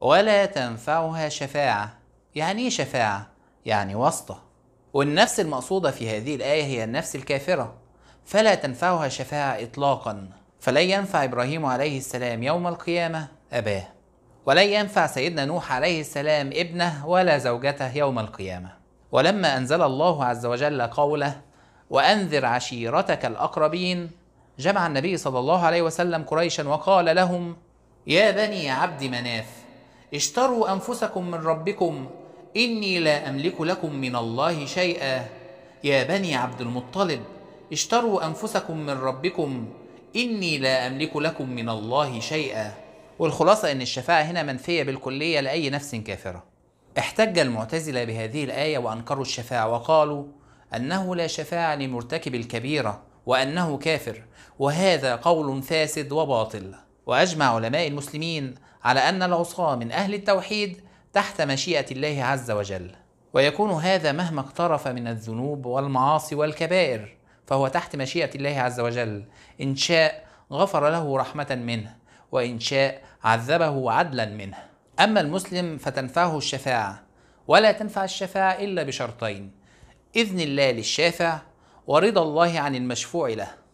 ولا تنفعها شفاعة يعني ايه شفاعة؟ يعني واسطة والنفس المقصودة في هذه الآية هي النفس الكافرة فلا تنفعها شفاعة إطلاقا فلن ينفع إبراهيم عليه السلام يوم القيامة أباه ولن ينفع سيدنا نوح عليه السلام ابنه ولا زوجته يوم القيامة ولما أنزل الله عز وجل قوله وأنذر عشيرتك الأقربين جمع النبي صلى الله عليه وسلم قريشا وقال لهم يا بني عبد مناف اشتروا أنفسكم من ربكم إني لا أملك لكم من الله شيئا يا بني عبد المطلب اشتروا أنفسكم من ربكم إني لا أملك لكم من الله شيئا والخلاصة أن الشفاعة هنا منفية بالكلية لأي نفس كافرة احتج المعتزلة بهذه الآية وأنكروا الشفاعة وقالوا أنه لا شفاعة لمرتكب الكبيرة وأنه كافر وهذا قول فاسد وباطل واجمع علماء المسلمين على ان العصاه من اهل التوحيد تحت مشيئه الله عز وجل ويكون هذا مهما اقترف من الذنوب والمعاصي والكبائر فهو تحت مشيئه الله عز وجل ان شاء غفر له رحمه منه وان شاء عذبه عدلا منه اما المسلم فتنفعه الشفاعه ولا تنفع الشفاعه الا بشرطين اذن الله للشافع ورضا الله عن المشفوع له